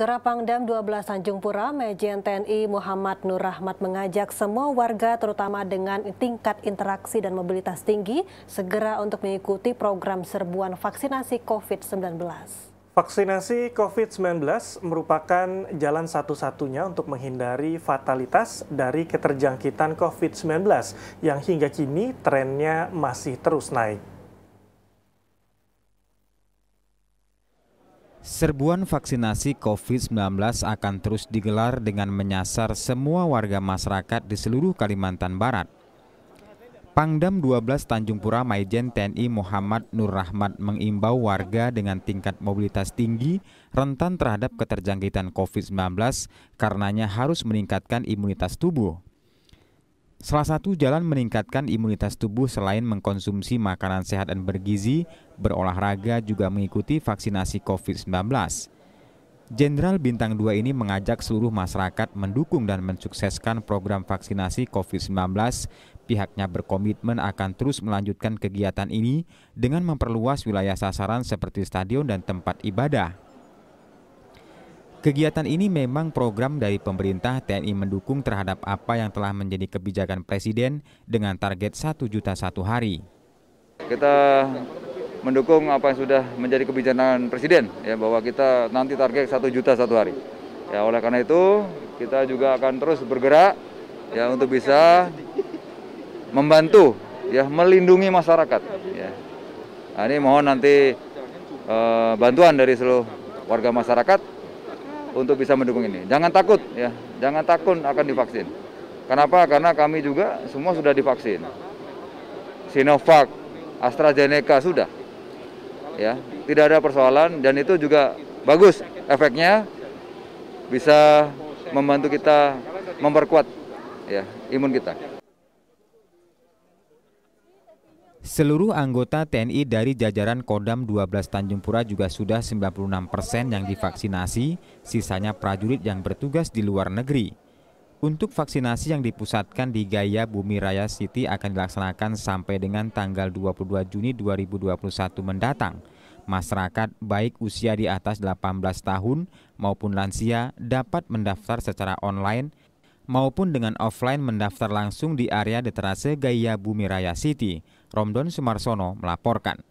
Saudara Pangdam 12 Tanjung Pura, Mejen TNI Muhammad Nur Rahmat mengajak semua warga terutama dengan tingkat interaksi dan mobilitas tinggi segera untuk mengikuti program serbuan vaksinasi COVID-19. Vaksinasi COVID-19 merupakan jalan satu-satunya untuk menghindari fatalitas dari keterjangkitan COVID-19 yang hingga kini trennya masih terus naik. Serbuan vaksinasi COVID-19 akan terus digelar dengan menyasar semua warga masyarakat di seluruh Kalimantan Barat. Pangdam 12 Tanjung Pura Maijen TNI Muhammad Nur Rahmat mengimbau warga dengan tingkat mobilitas tinggi rentan terhadap keterjangkitan COVID-19 karenanya harus meningkatkan imunitas tubuh. Salah satu jalan meningkatkan imunitas tubuh selain mengkonsumsi makanan sehat dan bergizi, berolahraga juga mengikuti vaksinasi COVID-19. Jenderal Bintang 2 ini mengajak seluruh masyarakat mendukung dan mensukseskan program vaksinasi COVID-19. Pihaknya berkomitmen akan terus melanjutkan kegiatan ini dengan memperluas wilayah sasaran seperti stadion dan tempat ibadah. Kegiatan ini memang program dari pemerintah TNI mendukung terhadap apa yang telah menjadi kebijakan Presiden dengan target 1 juta satu hari. Kita mendukung apa yang sudah menjadi kebijakan Presiden, ya bahwa kita nanti target 1 juta satu hari. Ya, oleh karena itu, kita juga akan terus bergerak ya untuk bisa membantu ya melindungi masyarakat ya. Nah, ini mohon nanti uh, bantuan dari seluruh warga masyarakat untuk bisa mendukung ini. Jangan takut ya, jangan takut akan divaksin. Kenapa? Karena kami juga semua sudah divaksin. Sinovac, AstraZeneca sudah. Ya, tidak ada persoalan dan itu juga bagus efeknya bisa membantu kita memperkuat ya imun kita. Seluruh anggota TNI dari jajaran Kodam 12 Tanjung Pura juga sudah 96 persen yang divaksinasi, sisanya prajurit yang bertugas di luar negeri. Untuk vaksinasi yang dipusatkan di Gaya Bumi Raya City akan dilaksanakan sampai dengan tanggal 22 Juni 2021 mendatang. Masyarakat baik usia di atas 18 tahun maupun lansia dapat mendaftar secara online maupun dengan offline mendaftar langsung di area deterase Gaya Bumi Raya City. Romdon Sumarsono melaporkan.